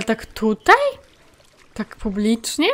Ale tak tutaj? Tak publicznie?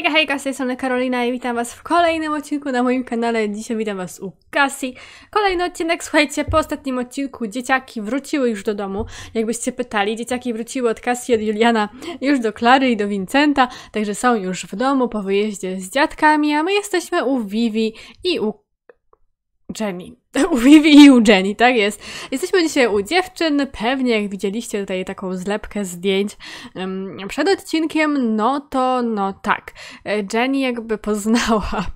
Hejka, hejka, z tej strony Karolina i witam was w kolejnym odcinku na moim kanale. Dzisiaj witam was u Kasi. Kolejny odcinek, słuchajcie, po ostatnim odcinku dzieciaki wróciły już do domu. Jakbyście pytali, dzieciaki wróciły od Kasi, od Juliana już do Klary i do Vincenta, także są już w domu po wyjeździe z dziadkami, a my jesteśmy u Vivi i u Jenny. U Vivi i u Jenny, tak jest. Jesteśmy dzisiaj u dziewczyn. Pewnie jak widzieliście tutaj taką zlepkę zdjęć przed odcinkiem, no to no tak. E, Jenny jakby poznała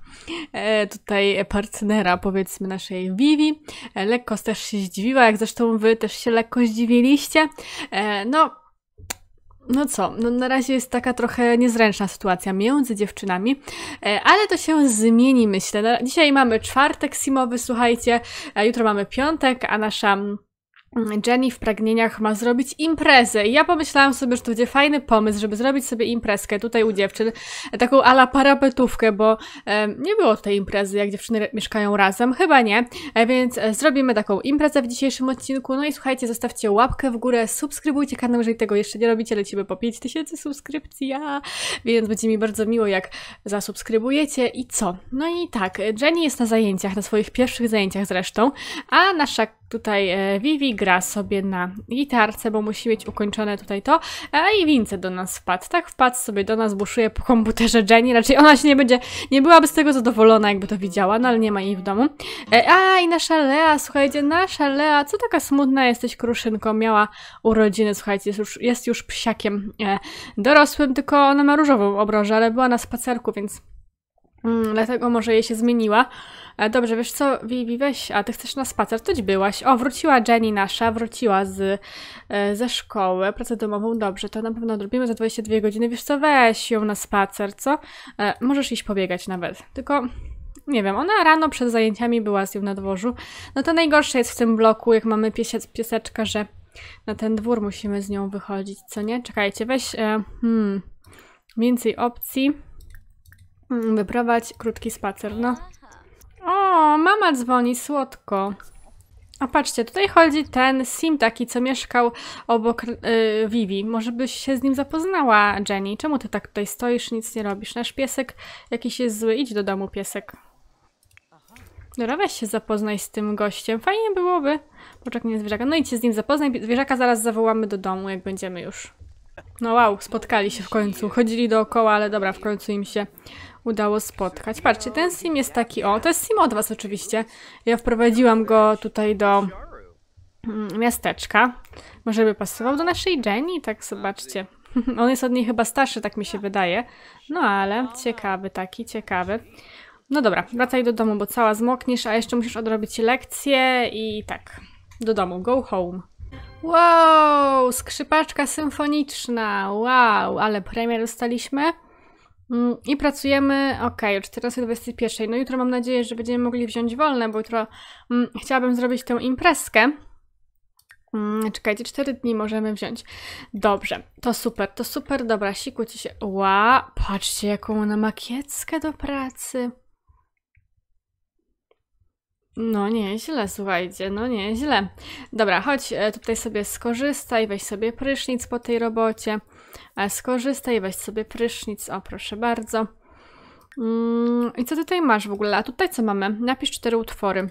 e, tutaj partnera, powiedzmy, naszej Vivi. E, lekko też się zdziwiła, jak zresztą wy też się lekko zdziwiliście. No, no co, no na razie jest taka trochę niezręczna sytuacja między dziewczynami, e, ale to się zmieni, myślę. No, dzisiaj mamy czwartek simowy, słuchajcie, e, jutro mamy piątek, a nasza mm, Jenny w pragnieniach ma zrobić imprezę. I ja pomyślałam sobie, że to będzie fajny pomysł, żeby zrobić sobie imprezkę tutaj u dziewczyn, e, taką ala parapetówkę, bo e, nie było tej imprezy, jak dziewczyny mieszkają razem, chyba nie. E, więc e, zrobimy taką imprezę w dzisiejszym odcinku. No i słuchajcie, zostawcie łapkę w górę, subskrybujcie kanał, jeżeli tego jeszcze nie robicie, lecimy po 5000 subskrypcji, ja. Więc będzie mi bardzo miło, jak zasubskrybujecie i co. No i tak, Jenny jest na zajęciach, na swoich pierwszych zajęciach zresztą, a nasza Tutaj e, Vivi gra sobie na gitarce, bo musi mieć ukończone tutaj to. E, I Vince do nas wpadł. Tak wpadł sobie do nas, buszuje po komputerze Jenny. Raczej ona się nie będzie, nie byłaby z tego zadowolona, jakby to widziała, no ale nie ma jej w domu. E, a i nasza Lea, słuchajcie, nasza Lea, co taka smutna jesteś kruszynko. Miała urodziny, słuchajcie, jest już, jest już psiakiem dorosłym, tylko ona ma różową obrożę, ale była na spacerku, więc Mm, dlatego może jej się zmieniła. E, dobrze, wiesz co, Vivi, weź, a ty chcesz na spacer, toć byłaś. O, wróciła Jenny nasza, wróciła z, e, ze szkoły, pracę domową, dobrze, to na pewno odrobimy za 22 godziny. Wiesz co, weź ją na spacer, co? E, możesz iść pobiegać nawet, tylko... Nie wiem, ona rano przed zajęciami była z nią na dworzu. No to najgorsze jest w tym bloku, jak mamy piesiec, pieseczka, że na ten dwór musimy z nią wychodzić, co nie? Czekajcie, weź... E, hmm, więcej opcji. Mm, wyprowadź krótki spacer, no. O, mama dzwoni, słodko. A patrzcie, tutaj chodzi ten Sim taki, co mieszkał obok yy, Vivi. Może byś się z nim zapoznała, Jenny. Czemu ty tak tutaj stoisz, nic nie robisz? Nasz piesek jakiś jest zły. Idź do domu, piesek. Dobra, no, weź się zapoznaj z tym gościem. Fajnie byłoby. Poczekaj nie zwierzaka. No idź się z nim zapoznaj. Zwierzaka zaraz zawołamy do domu, jak będziemy już. No wow, spotkali się w końcu. Chodzili dookoła, ale dobra, w końcu im się udało spotkać. Patrzcie, ten sim jest taki, o, to jest sim od was oczywiście. Ja wprowadziłam go tutaj do mm, miasteczka. Może by pasował do naszej Jenny, tak zobaczcie. On jest od niej chyba starszy, tak mi się wydaje. No ale ciekawy taki, ciekawy. No dobra, wracaj do domu, bo cała zmokniesz, a jeszcze musisz odrobić lekcje i tak. Do domu, go home. Wow, skrzypaczka symfoniczna, wow, ale premier dostaliśmy. Mm, I pracujemy, okej, okay, o 14.21. No jutro mam nadzieję, że będziemy mogli wziąć wolne, bo jutro mm, chciałabym zrobić tę imprezkę. Mm, czekajcie, 4 dni możemy wziąć. Dobrze, to super, to super. Dobra, siku ci się... Ła, patrzcie jaką ona ma kieckę do pracy. No nieźle, słuchajcie, no nieźle. Dobra, chodź e, tutaj sobie skorzystaj, weź sobie prysznic po tej robocie skorzystaj, weź sobie prysznic, o proszę bardzo. Mm, I co tutaj masz w ogóle? A tutaj co mamy? Napisz cztery utwory.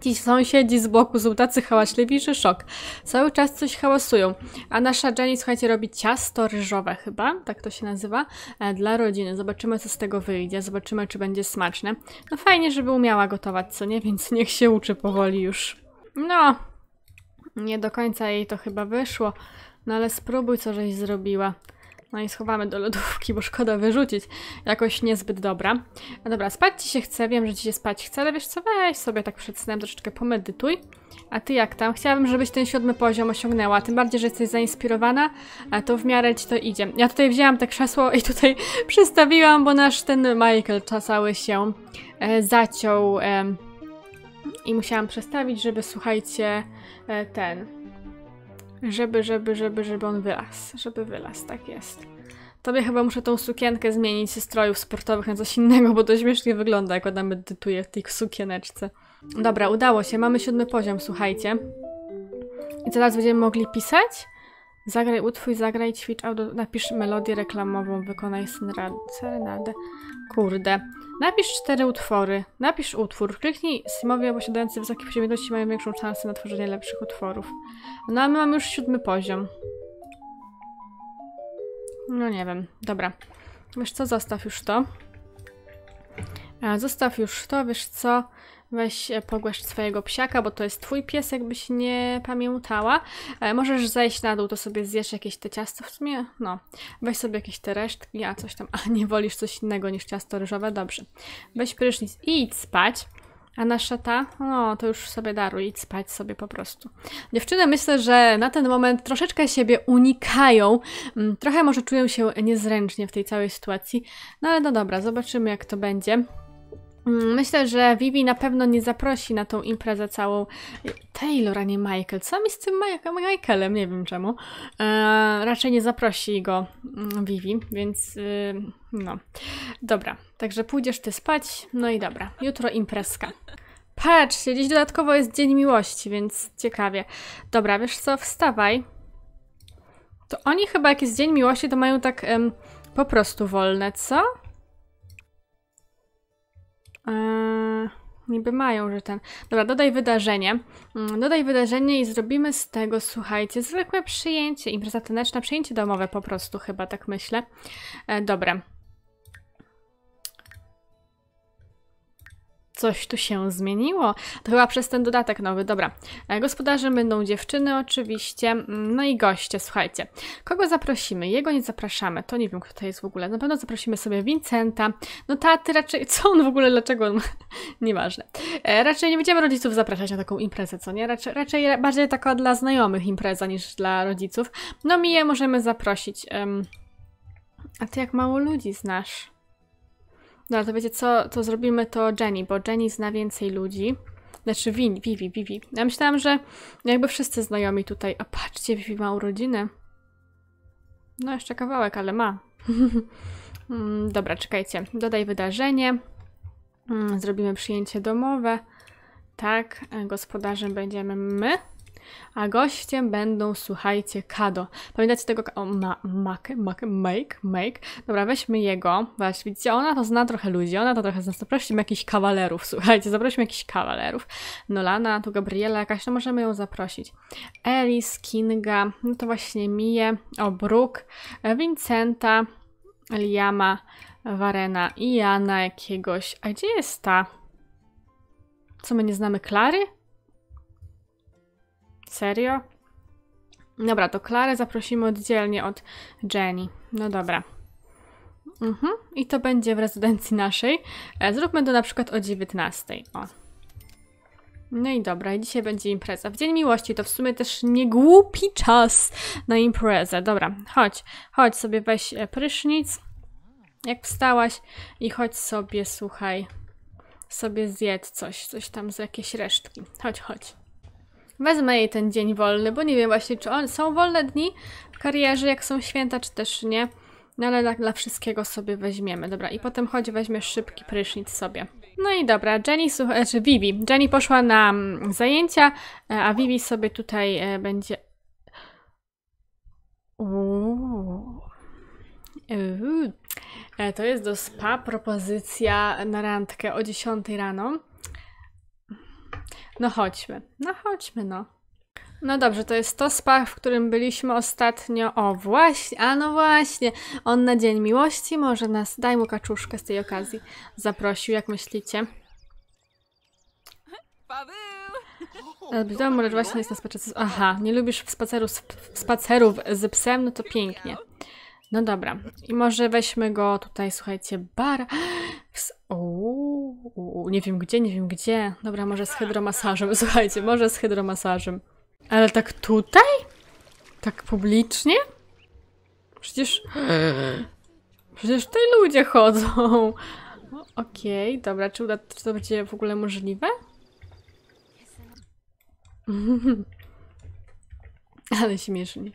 Ci sąsiedzi z boku są tacy hałaśliwi, że szok. Cały czas coś hałasują. A nasza Jenny, słuchajcie, robi ciasto ryżowe chyba, tak to się nazywa, e, dla rodziny. Zobaczymy, co z tego wyjdzie, zobaczymy, czy będzie smaczne. No fajnie, żeby umiała gotować, co nie? Więc niech się uczy powoli już. No, nie do końca jej to chyba wyszło. No ale spróbuj, co żeś zrobiła. No i schowamy do lodówki, bo szkoda wyrzucić. Jakoś niezbyt dobra. No dobra, spać ci się chce, wiem, że ci się spać chce, ale wiesz co, weź sobie tak przed snem troszeczkę pomedytuj. A ty jak tam? Chciałabym, żebyś ten siódmy poziom osiągnęła, tym bardziej, że jesteś zainspirowana, to w miarę ci to idzie. Ja tutaj wzięłam te krzesło i tutaj przystawiłam, bo nasz ten Michael cały się e, zaciął e, i musiałam przestawić, żeby, słuchajcie, e, ten żeby, żeby, żeby, żeby on wylas. Żeby wylas, tak jest. Tobie chyba muszę tą sukienkę zmienić ze strojów sportowych na coś innego, bo to śmiesznie wygląda, jak ona medytuje w tej sukieneczce. Dobra, udało się. Mamy siódmy poziom, słuchajcie. I teraz będziemy mogli pisać? Zagraj utwój, zagraj, ćwicz audio, napisz melodię reklamową, wykonaj serenadę. Kurde. Napisz cztery utwory. Napisz utwór. Kliknij symowie posiadający wysokie przyjemności mają większą szansę na tworzenie lepszych utworów. No a my mamy już siódmy poziom. No nie wiem. Dobra. Wiesz co, zostaw już to. Zostaw już to, wiesz co? Weź e, pogłasz swojego psiaka, bo to jest twój pies, jakbyś nie pamiętała. E, możesz zejść na dół, to sobie zjesz jakieś te ciasto w sumie. No, weź sobie jakieś te resztki, a coś tam. A nie wolisz coś innego niż ciasto ryżowe? Dobrze. Weź prysznic i idź spać. A nasza ta? No, to już sobie daruj, idź spać sobie po prostu. Dziewczyny myślę, że na ten moment troszeczkę siebie unikają, mm, trochę może czują się niezręcznie w tej całej sytuacji, no ale no dobra, zobaczymy jak to będzie. Mm, myślę, że Vivi na pewno nie zaprosi na tą imprezę całą Taylor, a nie Michael. Co mi z tym Michaelem? Nie wiem czemu. E, raczej nie zaprosi go mm, Vivi, więc y, no. Dobra, także pójdziesz ty spać, no i dobra. Jutro imprezka. Patrzcie, dziś dodatkowo jest Dzień Miłości, więc ciekawie. Dobra, wiesz co, wstawaj. To oni chyba jak jest Dzień Miłości, to mają tak ym, po prostu wolne, co? Eee, niby mają, że ten. Dobra, dodaj wydarzenie. Mm, dodaj wydarzenie i zrobimy z tego, słuchajcie, zwykłe przyjęcie, impreza taneczna, przyjęcie domowe po prostu chyba, tak myślę. Eee, dobra. coś tu się zmieniło. To chyba przez ten dodatek nowy. Dobra. E, Gospodarze będą dziewczyny oczywiście. Mm, no i goście, słuchajcie. Kogo zaprosimy? Jego nie zapraszamy. To nie wiem, kto to jest w ogóle. Na pewno zaprosimy sobie Vincenta. No taty raczej... Co on w ogóle? Dlaczego on... Nieważne. E, raczej nie będziemy rodziców zapraszać na taką imprezę, co nie? Raczej, raczej bardziej taka dla znajomych impreza niż dla rodziców. No Miję możemy zaprosić. A ty jak mało ludzi znasz? No to wiecie co, to zrobimy to Jenny, bo Jenny zna więcej ludzi. Znaczy Win, Vivi, Vivi. Ja myślałam, że jakby wszyscy znajomi tutaj. A patrzcie, Vivi ma urodziny. No jeszcze kawałek, ale ma. Mm, dobra, czekajcie. Dodaj wydarzenie. Mm, zrobimy przyjęcie domowe. Tak, gospodarzem będziemy my. A gościem będą, słuchajcie, Kado. Pamiętacie tego o, ma, make, make, make, make? Dobra, weźmy jego. Właśnie, widzicie, ona to zna trochę ludzi, ona to trochę zna. Zaprosimy jakichś kawalerów, słuchajcie, zaprosimy jakichś kawalerów. Nolana, tu Gabriela jakaś, no możemy ją zaprosić. Elis, Kinga, no to właśnie Mije, Obruk, Vincenta, Liama, Warena i Jana jakiegoś. A gdzie jest ta? Co my nie znamy Klary? Serio? Dobra, to Klarę zaprosimy oddzielnie od Jenny. No dobra. Mhm. I to będzie w rezydencji naszej. E, zróbmy to na przykład o 19. O. No i dobra, dzisiaj będzie impreza. W Dzień Miłości to w sumie też niegłupi czas na imprezę. Dobra, chodź, chodź sobie weź e, prysznic, jak wstałaś i chodź sobie, słuchaj, sobie zjedz coś, coś tam z jakieś resztki. Chodź, chodź. Wezmę jej ten dzień wolny, bo nie wiem właśnie, czy on, są wolne dni w karierze, jak są święta, czy też nie. No ale dla, dla wszystkiego sobie weźmiemy. Dobra, i potem chodź, weźmiesz szybki prysznic sobie. No i dobra, Jenny, słuchaj, czy znaczy Vivi. Jenny poszła na mm, zajęcia, e, a Vivi sobie tutaj e, będzie... Uuu. Uuu. E, to jest do spa propozycja na randkę o 10 rano. No chodźmy, no chodźmy, no. No dobrze, to jest to spa, w którym byliśmy ostatnio. O, właśnie, a no właśnie, on na Dzień Miłości może nas, daj mu kaczuszkę z tej okazji, zaprosił, jak myślicie? Paweł. lecz właśnie jest na spacerze. Aha, nie lubisz spacerów spacerów z psem, no to pięknie. No dobra. I może weźmy go tutaj, słuchajcie, bar. Uuu, nie wiem gdzie, nie wiem gdzie. Dobra, może z hydromasażem, słuchajcie, może z hydromasażem. Ale tak tutaj? Tak publicznie? Przecież... Przecież tutaj ludzie chodzą. Okej, okay, dobra, czy, uda, czy to będzie w ogóle możliwe? Ale śmiesznie.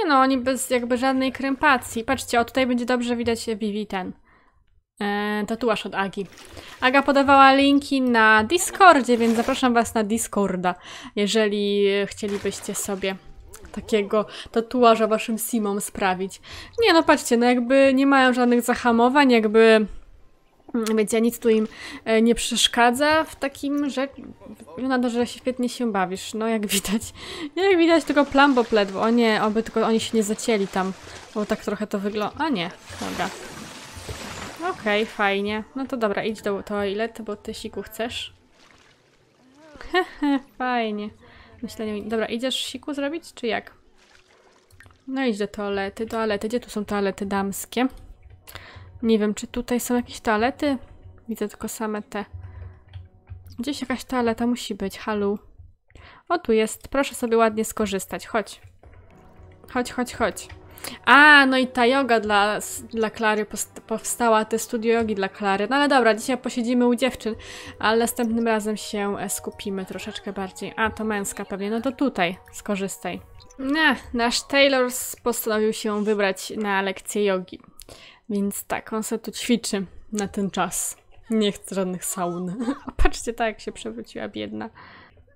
Nie no, oni bez jakby żadnej krępacji. Patrzcie, o tutaj będzie dobrze widać e, Vivi ten e, tatuaż od Agi. Aga podawała linki na Discordzie, więc zapraszam was na Discorda, jeżeli chcielibyście sobie takiego tatuaża waszym simom sprawić. Nie no, patrzcie, no jakby nie mają żadnych zahamowań, jakby Mm, więc ja nic tu im e, nie przeszkadza w takim, że wygląda to, że świetnie się bawisz. No jak widać, jak widać tylko plambo pledwo. O nie, oby tylko oni się nie zacięli tam, bo tak trochę to wygląda. A nie, dobra. Okej, okay, fajnie. No to dobra, idź do toalety, bo ty siku chcesz. Hehe, fajnie. Myślenie, dobra, idziesz siku zrobić, czy jak? No idź do toalety, toalety. Gdzie tu są toalety damskie? Nie wiem, czy tutaj są jakieś toalety? Widzę tylko same te. Gdzieś jakaś toaleta musi być, halu. O, tu jest. Proszę sobie ładnie skorzystać. Chodź. Chodź, chodź, chodź. A, no i ta yoga dla, dla Klary powstała, te studio jogi dla Klary. No ale dobra, dzisiaj posiedzimy u dziewczyn, ale następnym razem się e, skupimy troszeczkę bardziej. A, to męska pewnie, no to tutaj skorzystaj. Ech, nasz Taylor postanowił się wybrać na lekcję jogi. Więc tak, on sobie tu ćwiczy na ten czas. Nie chce żadnych saun. patrzcie, tak jak się przewróciła biedna.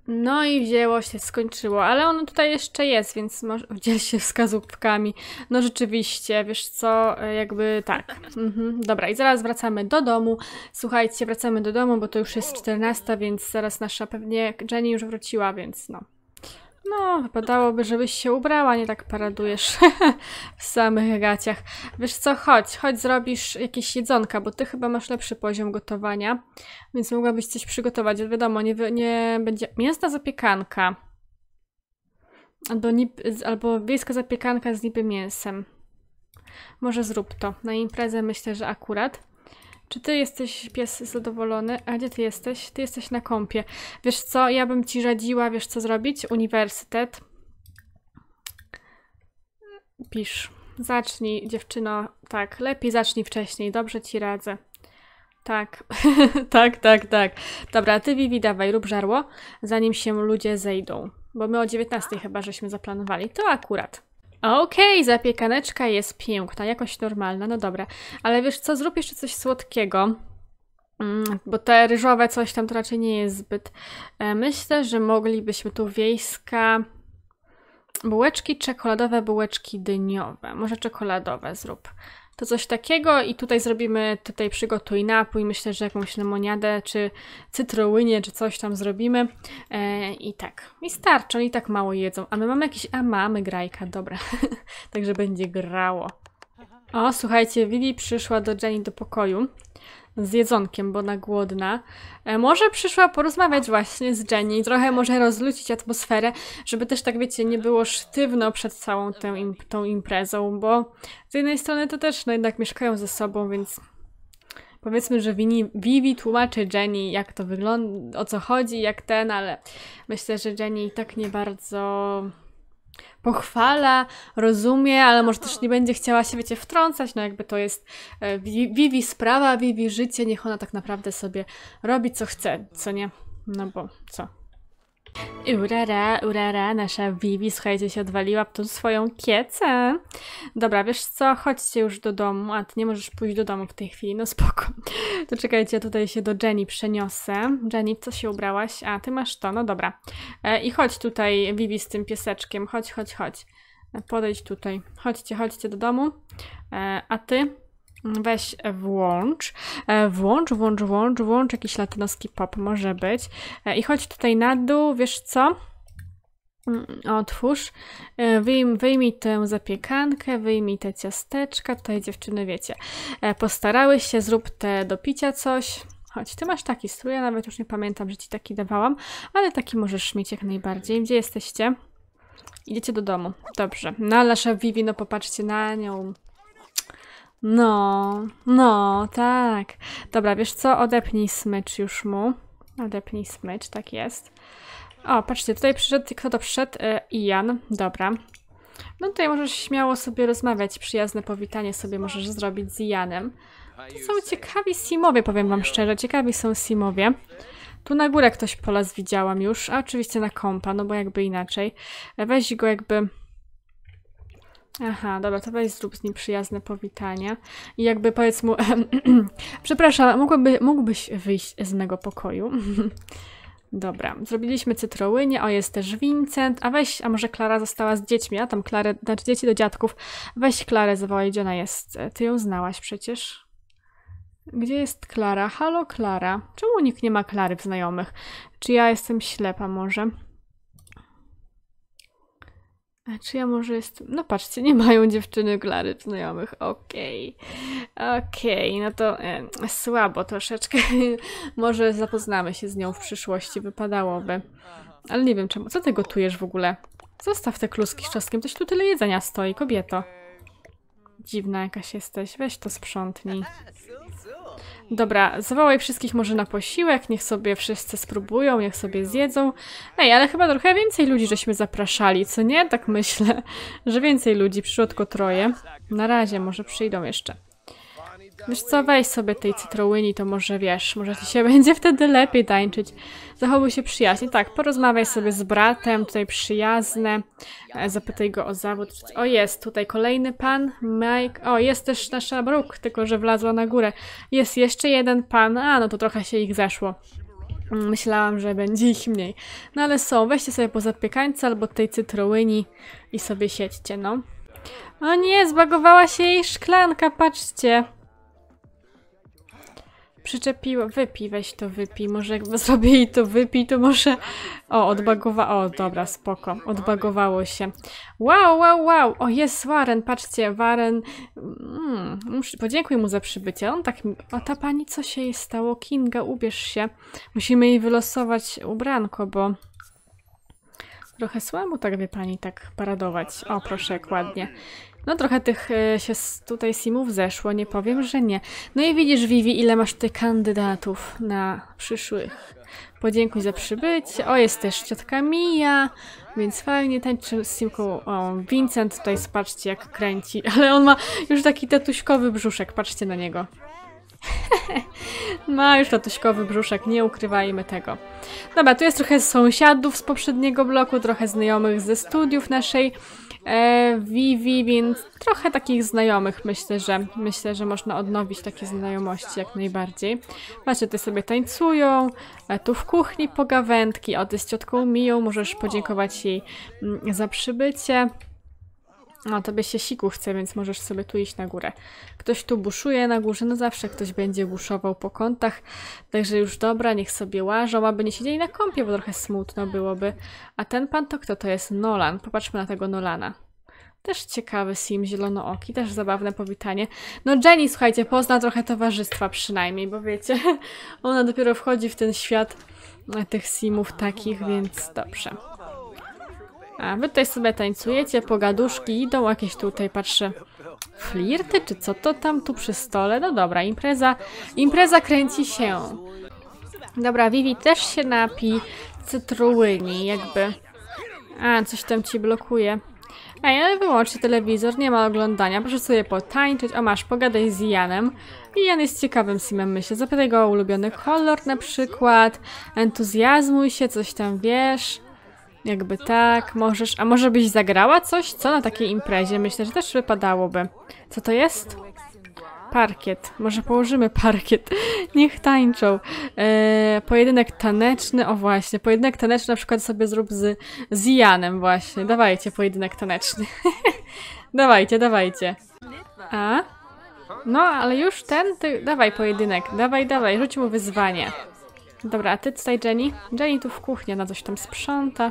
No i wzięło się, skończyło, ale ono tutaj jeszcze jest, więc może dziel się wskazówkami. No rzeczywiście, wiesz co, e, jakby tak. Mhm. Dobra, i zaraz wracamy do domu. Słuchajcie, wracamy do domu, bo to już jest 14, więc zaraz nasza pewnie Jenny już wróciła, więc no. No, wypadałoby, żebyś się ubrała, nie tak paradujesz w samych gaciach. Wiesz co, chodź, chodź zrobisz jakieś jedzonka, bo ty chyba masz lepszy poziom gotowania, więc mogłabyś coś przygotować. Wiadomo, nie, nie będzie... Mięsna zapiekanka. Albo, nip, albo wiejska zapiekanka z niby mięsem. Może zrób to. Na imprezę myślę, że akurat. Czy ty jesteś pies zadowolony? A gdzie ty jesteś? Ty jesteś na kąpie. Wiesz co, ja bym ci radziła, wiesz co zrobić? Uniwersytet. Pisz. Zacznij, dziewczyno. Tak, lepiej zacznij wcześniej. Dobrze ci radzę. Tak, tak, tak, tak. Dobra, ty Vivi, dawaj, rób żarło, zanim się ludzie zejdą. Bo my o 19 chyba żeśmy zaplanowali. To akurat. Okej, okay, zapiekaneczka jest piękna, jakoś normalna, no dobra. Ale wiesz co, zrób jeszcze coś słodkiego. Mm, bo te ryżowe coś tam to raczej nie jest zbyt. E, myślę, że moglibyśmy tu wiejska bułeczki, czekoladowe bułeczki dyniowe. Może czekoladowe zrób to coś takiego i tutaj zrobimy, tutaj przygotuj napój, myślę, że jakąś lemoniadę czy cytryłynię, czy coś tam zrobimy e, i tak. I starczą, i tak mało jedzą. A my mamy jakiś, a mamy grajka, dobra. Także będzie grało. O, słuchajcie, Vivi przyszła do Jenny do pokoju z jedzonkiem, bo ona głodna. E, może przyszła porozmawiać właśnie z Jenny i trochę może rozlucić atmosferę, żeby też tak wiecie, nie było sztywno przed całą tą imprezą, bo z jednej strony to też no jednak mieszkają ze sobą, więc powiedzmy, że Vivi, Vivi tłumaczy Jenny, jak to wygląda, o co chodzi, jak ten, ale myślę, że Jenny i tak nie bardzo pochwala, rozumie, ale może też nie będzie chciała się, wiecie, wtrącać, no jakby to jest Vivi e, sprawa, Vivi życie, niech ona tak naprawdę sobie robi co chce, co nie? No bo co? Urara, urara, nasza Vivi, słuchajcie, się odwaliła tą swoją kiecę. Dobra, wiesz co, chodźcie już do domu, a ty nie możesz pójść do domu w tej chwili, no spoko. To czekajcie, ja tutaj się do Jenny przeniosę. Jenny, co się ubrałaś? A, ty masz to, no dobra. E, I chodź tutaj, Vivi, z tym pieseczkiem, chodź, chodź, chodź. E, podejdź tutaj, chodźcie, chodźcie do domu. E, a ty, Weź e, włącz, e, włącz, włącz, włącz, włącz jakiś latynoski pop, może być. E, I chodź tutaj na dół, wiesz co? Mm, otwórz, wyjm, wyjmij tę zapiekankę, wyjmij te ciasteczka, tutaj dziewczyny wiecie, postarały się, zrób te do picia coś. Chodź, ty masz taki strój, ja nawet już nie pamiętam, że ci taki dawałam, ale taki możesz mieć jak najbardziej. Gdzie jesteście? Idziecie do domu. Dobrze. No, nasza Vivi, no popatrzcie na nią. No, no, tak. Dobra, wiesz co? Odepnij smycz już mu. Odepnij smycz, tak jest. O, patrzcie, tutaj przyszedł, kto to przyszedł? E, Ian, dobra. No tutaj możesz śmiało sobie rozmawiać, przyjazne powitanie sobie możesz zrobić z Ianem. To są ciekawi simowie, powiem wam szczerze, ciekawi są simowie. Tu na górę ktoś po las widziałam już, a oczywiście na kompa, no bo jakby inaczej. Weź go jakby Aha, dobra, to weź zrób z nim przyjazne powitania. I jakby powiedz mu, przepraszam, mógłby, mógłbyś wyjść z mego pokoju? dobra, zrobiliśmy cytrołynie, o jest też Vincent, a weź, a może Klara została z dziećmi, a tam Klarę, znaczy dzieci do dziadków, weź Klarę zawołaj, gdzie ona jest, e, ty ją znałaś przecież. Gdzie jest Klara? Halo Klara, czemu nikt nie ma Klary w znajomych? Czy ja jestem ślepa może? A czy ja może jestem... No patrzcie, nie mają dziewczyny Klary znajomych. Okej. Okay. Okej, okay, no to e, słabo troszeczkę. może zapoznamy się z nią w przyszłości, wypadałoby. Ale nie wiem czemu. Co ty gotujesz w ogóle? Zostaw te kluski z czosnkiem, coś tu tyle jedzenia stoi, kobieto. Dziwna jakaś jesteś, weź to sprzątnij. Dobra, zawołaj wszystkich może na posiłek, niech sobie wszyscy spróbują, niech sobie zjedzą. Ej, ale chyba trochę więcej ludzi żeśmy zapraszali, co nie? Tak myślę, że więcej ludzi, przyszło tylko troje. Na razie, może przyjdą jeszcze. Wiesz co, weź sobie tej cytrołyni, to może wiesz, może ci się będzie wtedy lepiej tańczyć. Zachowuj się przyjaźnie. Tak, porozmawiaj sobie z bratem, tutaj przyjazne. Zapytaj go o zawód. O, jest tutaj kolejny pan, Mike. O, jest też nasza bruk, tylko że wlazła na górę. Jest jeszcze jeden pan. A, no to trochę się ich zeszło. Mm, myślałam, że będzie ich mniej. No ale są, weźcie sobie po zapiekańca albo tej cytrołyni i sobie siedźcie, no. O nie, zbagowała się jej szklanka, patrzcie przyczepiła. Wypij, weź to wypij. Może jakby sobie to wypij, to może... O, odbagowało. O, dobra, spoko. Odbagowało się. Wow, wow, wow. O, jest Waren. Patrzcie, Waren... Mm, podziękuj mu za przybycie. On tak... O, ta pani, co się jej stało? Kinga, ubierz się. Musimy jej wylosować ubranko, bo... Trochę słabo tak, wie pani, tak paradować. O, proszę, ładnie. No trochę tych e, się tutaj simów zeszło, nie powiem, że nie. No i widzisz, Vivi, ile masz ty kandydatów na przyszłych. Podziękuj za przybycie. O, jest też ciotka Mija, więc fajnie tańczy z simką. O, Vincent tutaj, patrzcie jak kręci, ale on ma już taki tatuśkowy brzuszek, patrzcie na niego. Ma już tatuśkowy brzuszek, nie ukrywajmy tego. Dobra, tu jest trochę sąsiadów z poprzedniego bloku, trochę znajomych ze studiów naszej e, Vivi, więc trochę takich znajomych myślę, że myślę, że można odnowić takie znajomości jak najbardziej. Macie ty sobie tańcują, e, tu w kuchni pogawędki, o ty z ciotką Miją możesz podziękować jej mm, za przybycie. No, tobie się siku chce, więc możesz sobie tu iść na górę. Ktoś tu buszuje na górze, no zawsze ktoś będzie buszował po kątach, także już dobra, niech sobie łażą, aby nie siedzieli na kąpie, bo trochę smutno byłoby. A ten pan to kto to jest? Nolan. Popatrzmy na tego Nolana. Też ciekawy sim, zielonooki, też zabawne powitanie. No Jenny, słuchajcie, pozna trochę towarzystwa przynajmniej, bo wiecie, ona dopiero wchodzi w ten świat tych simów takich, więc dobrze. A wy tutaj sobie tańcujecie, pogaduszki idą, jakieś tutaj patrzę flirty, czy co to tam tu przy stole? No dobra, impreza, impreza kręci się. Dobra, Vivi też się napi cytrułyni, jakby. A, coś tam ci blokuje. Ej, ale wyłączy telewizor, nie ma oglądania, proszę sobie potańczyć. O, masz, pogadaj z Janem. I Jan jest ciekawym simem, myślę. Zapytaj go o ulubiony kolor na przykład, entuzjazmuj się, coś tam wiesz. Jakby tak, możesz... A może byś zagrała coś? Co na takiej imprezie? Myślę, że też wypadałoby. Co to jest? Parkiet. Może położymy parkiet. Niech tańczą. Eee, pojedynek taneczny. O właśnie, pojedynek taneczny na przykład sobie zrób z, z Janem właśnie. Dawajcie pojedynek taneczny. dawajcie, dawajcie. A? No, ale już ten, ty... dawaj pojedynek, dawaj, dawaj, rzuć mu wyzwanie. Dobra, a ty tutaj, Jenny? Jenny tu w kuchni, na coś tam sprząta.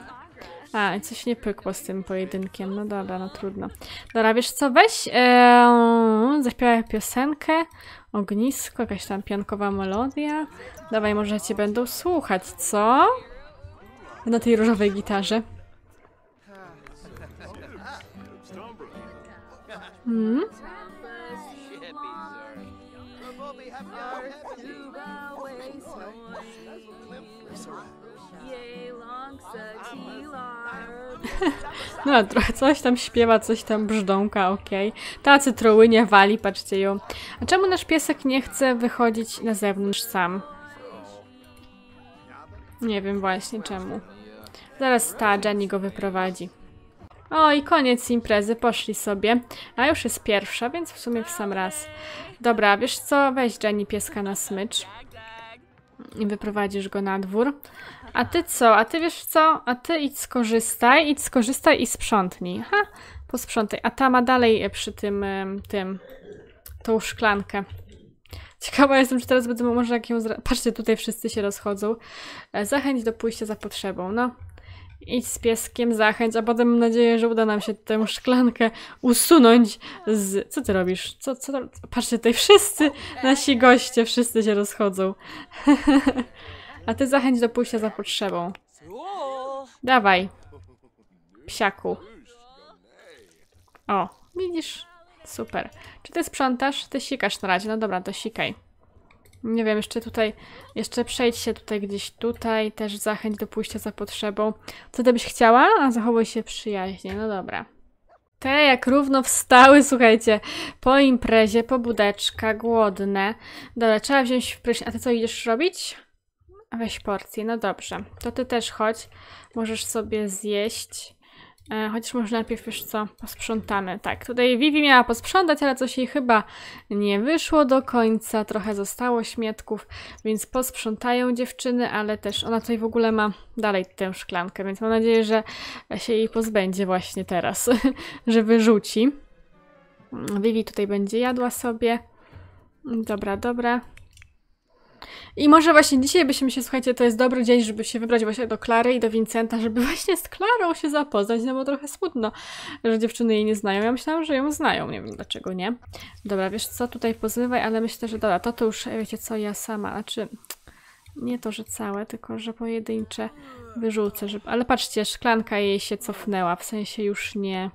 A, coś nie pykło z tym pojedynkiem. No dobra, no trudno. Dobra, wiesz co, weź ee, zaśpiewaj piosenkę, ognisko, jakaś tam piankowa melodia. Dawaj, może cię będą słuchać, co? Na tej różowej gitarze. Hmm? No, trochę coś tam śpiewa, coś tam brzdąka, okej. Okay. Ta nie wali, patrzcie ją. A czemu nasz piesek nie chce wychodzić na zewnątrz sam? Nie wiem właśnie czemu. Zaraz ta Jenny go wyprowadzi. O i koniec imprezy, poszli sobie. A już jest pierwsza, więc w sumie w sam raz. Dobra, wiesz co, weź Jenny pieska na smycz. I wyprowadzisz go na dwór. A ty co? A ty wiesz co? A ty idź skorzystaj, idź skorzystaj i sprzątnij. Ha, posprzątaj. A ta ma dalej e, przy tym, tym, tą szklankę. Ciekawa jestem, czy teraz będę może jak ją zra... Patrzcie, tutaj wszyscy się rozchodzą. E, zachęć do pójścia za potrzebą, no. Idź z pieskiem, zachęć, a potem mam nadzieję, że uda nam się tę szklankę usunąć z... Co ty robisz? Co, co... Patrzcie, tutaj wszyscy nasi goście, wszyscy się rozchodzą. A ty zachęć do pójścia za potrzebą. Dawaj. Psiaku. O, widzisz? Super. Czy ty sprzątasz? Ty sikasz na razie. No dobra, to sikaj. Nie wiem, jeszcze tutaj, jeszcze przejdź się tutaj gdzieś tutaj, też zachęć do pójścia za potrzebą. Co ty byś chciała? A zachowuj się przyjaźnie, no dobra. Te jak równo wstały, słuchajcie, po imprezie, pobudeczka, głodne. Dobra, trzeba wziąć w prysznic. A ty co idziesz robić? Weź porcję, no dobrze. To ty też chodź, możesz sobie zjeść. E, chociaż może najpierw wiesz co, posprzątamy. Tak, tutaj Vivi miała posprzątać, ale coś jej chyba nie wyszło do końca. Trochę zostało śmietków, więc posprzątają dziewczyny, ale też ona tutaj w ogóle ma dalej tę szklankę, więc mam nadzieję, że się jej pozbędzie właśnie teraz, że wyrzuci. Vivi tutaj będzie jadła sobie. Dobra, dobra. I może właśnie dzisiaj byśmy się, słuchajcie, to jest dobry dzień, żeby się wybrać właśnie do Klary i do Vincenta, żeby właśnie z Klarą się zapoznać, no bo trochę smutno, że dziewczyny jej nie znają. Ja myślałam, że ją znają, nie wiem dlaczego nie. Dobra, wiesz co, tutaj pozywaj, ale myślę, że dobra, to to już, wiecie co, ja sama, znaczy nie to, że całe, tylko że pojedyncze wyrzucę, żeby... ale patrzcie, szklanka jej się cofnęła, w sensie już nie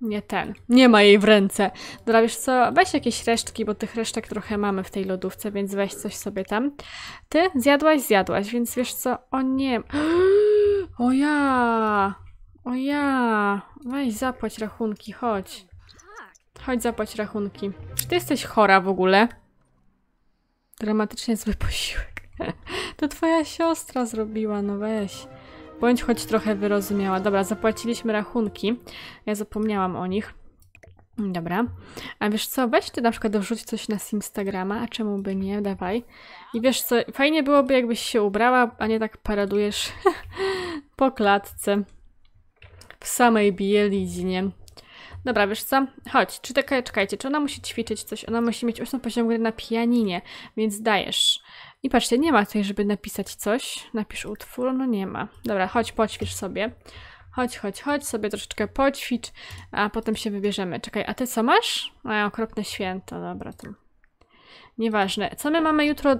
nie ten. Nie ma jej w ręce. Dobra, wiesz co, weź jakieś resztki, bo tych resztek trochę mamy w tej lodówce, więc weź coś sobie tam. Ty zjadłaś, zjadłaś, więc wiesz co, o nie... O ja! O ja! Weź zapłać rachunki, chodź. Chodź zapłać rachunki. Czy ty jesteś chora w ogóle? Dramatycznie zły posiłek. To twoja siostra zrobiła, no weź. Bądź choć trochę wyrozumiała. Dobra, zapłaciliśmy rachunki. Ja zapomniałam o nich. Dobra. A wiesz co, weź ty na przykład dorzuć coś na Instagrama, a czemu by nie, dawaj. I wiesz co, fajnie byłoby jakbyś się ubrała, a nie tak paradujesz po klatce. W samej bieliźnie. Dobra, wiesz co? Chodź, czy taka, czekajcie, czy ona musi ćwiczyć coś? Ona musi mieć ósmy poziom gry na pianinie, więc dajesz. I patrzcie, nie ma tutaj, żeby napisać coś. Napisz utwór, no nie ma. Dobra, chodź, poćwicz sobie. Chodź, chodź, chodź, sobie troszeczkę poćwicz, a potem się wybierzemy. Czekaj, a ty co masz? A, okropne święto, dobra, to Nieważne. Co my mamy jutro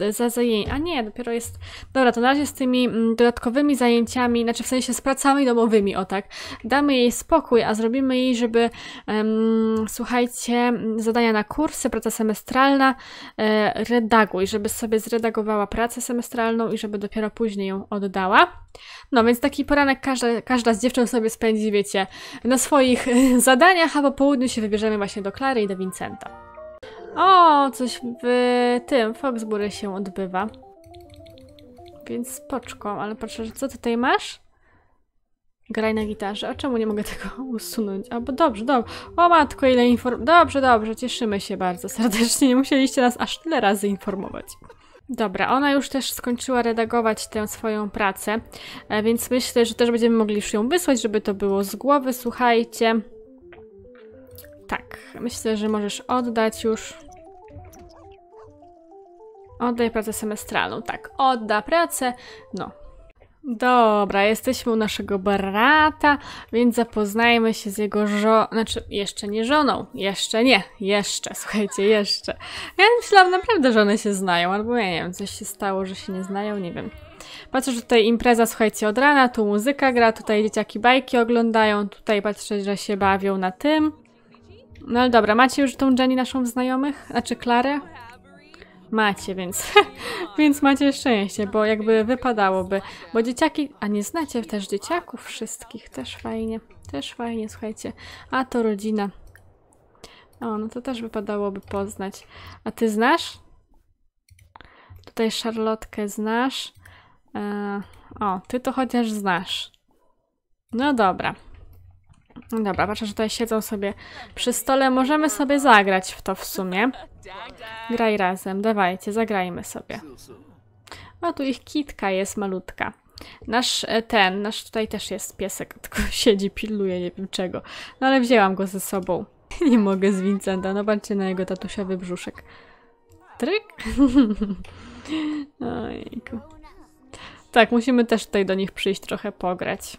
e, za zajęcie? A nie, dopiero jest... Dobra, to na razie z tymi mm, dodatkowymi zajęciami, znaczy w sensie z pracami domowymi, o tak. Damy jej spokój, a zrobimy jej, żeby um, słuchajcie, zadania na kursy, praca semestralna, e, redaguj, żeby sobie zredagowała pracę semestralną i żeby dopiero później ją oddała. No więc taki poranek każda, każda z dziewczyn sobie spędzi, wiecie, na swoich e, zadaniach, a po południu się wybierzemy właśnie do Klary i do Vincenta. O, coś w tym Foxbury się odbywa. Więc spoczko, ale proszę, co tutaj masz? Graj na gitarze. A czemu nie mogę tego usunąć? Albo dobrze, dobrze. O matko, ile inform... Dobrze, dobrze, cieszymy się bardzo serdecznie. Nie musieliście nas aż tyle razy informować. Dobra, ona już też skończyła redagować tę swoją pracę, e, więc myślę, że też będziemy mogli już ją wysłać, żeby to było z głowy. Słuchajcie. Tak, myślę, że możesz oddać już. Oddaj pracę semestralną. Tak, odda pracę. No. Dobra, jesteśmy u naszego brata, więc zapoznajmy się z jego żoną. Znaczy, jeszcze nie żoną. Jeszcze nie. Jeszcze, słuchajcie, jeszcze. Ja myślałam naprawdę, że one się znają, albo ja nie wiem, coś się stało, że się nie znają, nie wiem. Patrzę, że tutaj impreza, słuchajcie, od rana, tu muzyka gra, tutaj dzieciaki bajki oglądają, tutaj patrzę, że się bawią na tym. No ale dobra, macie już tą Jenny naszą znajomych? Znaczy Klarę? macie, więc, więc macie szczęście, bo jakby wypadałoby. Bo dzieciaki, a nie znacie też dzieciaków wszystkich, też fajnie, też fajnie, słuchajcie. A to rodzina. O, no to też wypadałoby poznać. A ty znasz? Tutaj Szarlotkę znasz. E, o, ty to chociaż znasz. No dobra dobra, patrzę, że tutaj siedzą sobie przy stole. Możemy sobie zagrać w to w sumie. Graj razem, dawajcie, zagrajmy sobie. O, no tu ich kitka jest malutka. Nasz e, ten, nasz tutaj też jest piesek, tylko siedzi, piluje nie wiem czego. No ale wzięłam go ze sobą. Nie mogę z Vincenta, no patrzcie na jego tatusiowy brzuszek. Tryk? Ojku. Tak, musimy też tutaj do nich przyjść trochę pograć.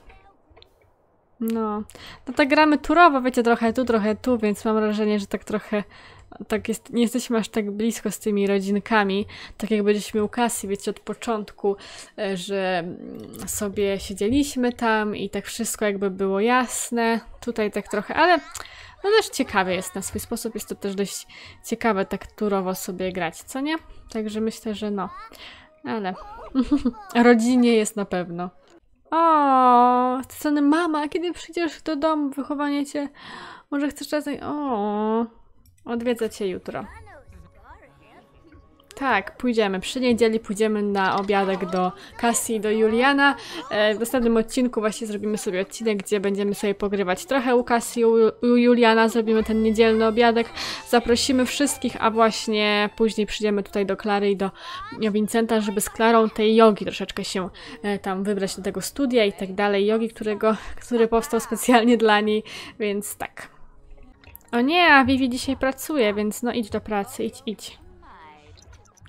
No, no tak gramy turowo, wiecie, trochę tu, trochę tu, więc mam wrażenie, że tak trochę tak jest, nie jesteśmy aż tak blisko z tymi rodzinkami, tak jak byliśmy u Kasi, wiecie, od początku, e, że mm, sobie siedzieliśmy tam i tak wszystko jakby było jasne, tutaj tak trochę, ale no też ciekawie jest na swój sposób, jest to też dość ciekawe tak turowo sobie grać, co nie? Także myślę, że no, ale rodzinie jest na pewno. O, strony mama, kiedy przyjdziesz do domu, wychowanie cię. Może chcesz czasem. O, odwiedzę cię jutro. Tak, pójdziemy. Przy niedzieli pójdziemy na obiadek do Cassie i do Juliana. E, w następnym odcinku właśnie zrobimy sobie odcinek, gdzie będziemy sobie pogrywać trochę u Cassie, u Juliana. Zrobimy ten niedzielny obiadek. Zaprosimy wszystkich, a właśnie później przyjdziemy tutaj do Klary i do Vincenta, żeby z Klarą tej jogi troszeczkę się e, tam wybrać do tego studia i tak dalej. Jogi, którego, który powstał specjalnie dla niej, więc tak. O nie, a Vivi dzisiaj pracuje, więc no idź do pracy, idź, idź.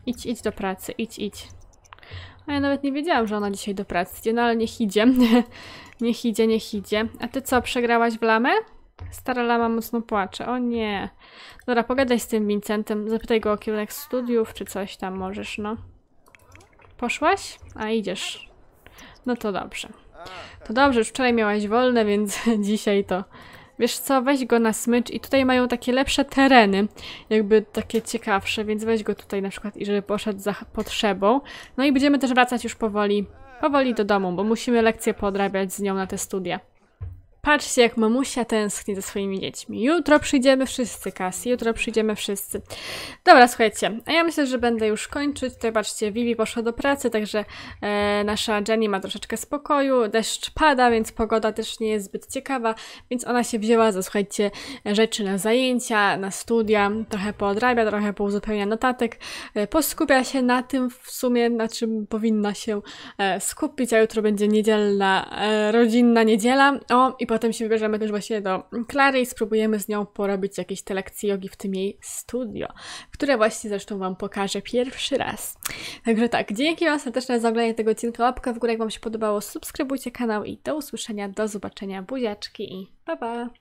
Idź, idź do pracy, idź, idź. A ja nawet nie wiedziałam, że ona dzisiaj do pracy idzie, no ale niech idzie. niech idzie, niech idzie. A ty co, przegrałaś w lamę? Stara lama mocno płacze. O nie. Dobra, pogadaj z tym Vincentem. Zapytaj go o kierunek studiów, czy coś tam możesz, no. Poszłaś? A idziesz. No to dobrze. To dobrze, już wczoraj miałaś wolne, więc dzisiaj to Wiesz co, weź go na smycz i tutaj mają takie lepsze tereny, jakby takie ciekawsze, więc weź go tutaj na przykład i żeby poszedł za potrzebą. No i będziemy też wracać już powoli, powoli do domu, bo musimy lekcje podrabiać z nią na te studia. Patrzcie, jak mamusia tęskni za swoimi dziećmi. Jutro przyjdziemy wszyscy, Kasi, jutro przyjdziemy wszyscy. Dobra, słuchajcie, a ja myślę, że będę już kończyć. Tutaj patrzcie, Vivi poszła do pracy, także e, nasza Jenny ma troszeczkę spokoju. Deszcz pada, więc pogoda też nie jest zbyt ciekawa, więc ona się wzięła za, słuchajcie, rzeczy na zajęcia, na studia, trochę poodrabia, trochę pouzupełnia notatek, e, poskupia się na tym w sumie, na czym powinna się e, skupić, a jutro będzie niedzielna, e, rodzinna niedziela. O, i po Potem się wybierzemy też właśnie do Klary i spróbujemy z nią porobić jakieś te lekcje jogi, w tym jej studio, które właśnie zresztą Wam pokażę pierwszy raz. Także tak, dzięki Wam serdecznie za oglądanie tego odcinka. Łapka w górę, jak Wam się podobało, subskrybujcie kanał i do usłyszenia, do zobaczenia, buziaczki i pa pa!